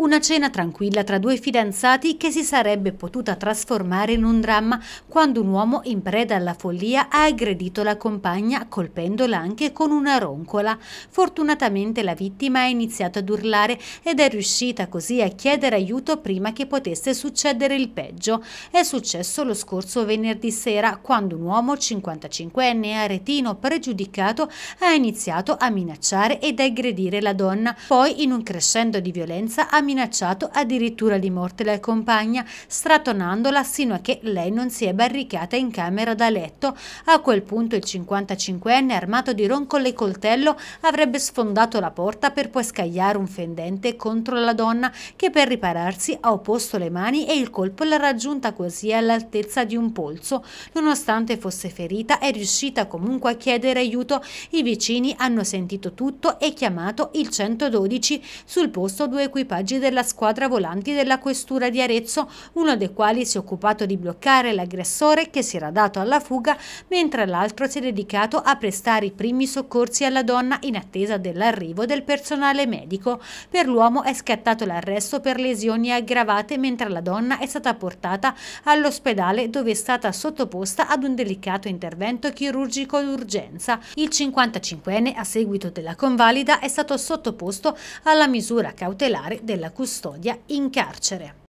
Una cena tranquilla tra due fidanzati che si sarebbe potuta trasformare in un dramma quando un uomo in preda alla follia ha aggredito la compagna colpendola anche con una roncola. Fortunatamente la vittima ha iniziato ad urlare ed è riuscita così a chiedere aiuto prima che potesse succedere il peggio. È successo lo scorso venerdì sera quando un uomo 55enne aretino pregiudicato ha iniziato a minacciare ed aggredire la donna. Poi in un crescendo di violenza ha minacciato addirittura di morte la compagna, stratonandola sino a che lei non si è barricata in camera da letto. A quel punto il 55enne, armato di roncole e coltello, avrebbe sfondato la porta per poi scagliare un fendente contro la donna che per ripararsi ha opposto le mani e il colpo l'ha raggiunta così all'altezza di un polso. Nonostante fosse ferita, è riuscita comunque a chiedere aiuto. I vicini hanno sentito tutto e chiamato il 112. Sul posto due equipaggi della squadra volanti della Questura di Arezzo, uno dei quali si è occupato di bloccare l'aggressore che si era dato alla fuga, mentre l'altro si è dedicato a prestare i primi soccorsi alla donna in attesa dell'arrivo del personale medico. Per l'uomo è scattato l'arresto per lesioni aggravate, mentre la donna è stata portata all'ospedale dove è stata sottoposta ad un delicato intervento chirurgico d'urgenza. Il 55enne, a seguito della convalida, è stato sottoposto alla misura cautelare della custodia in carcere.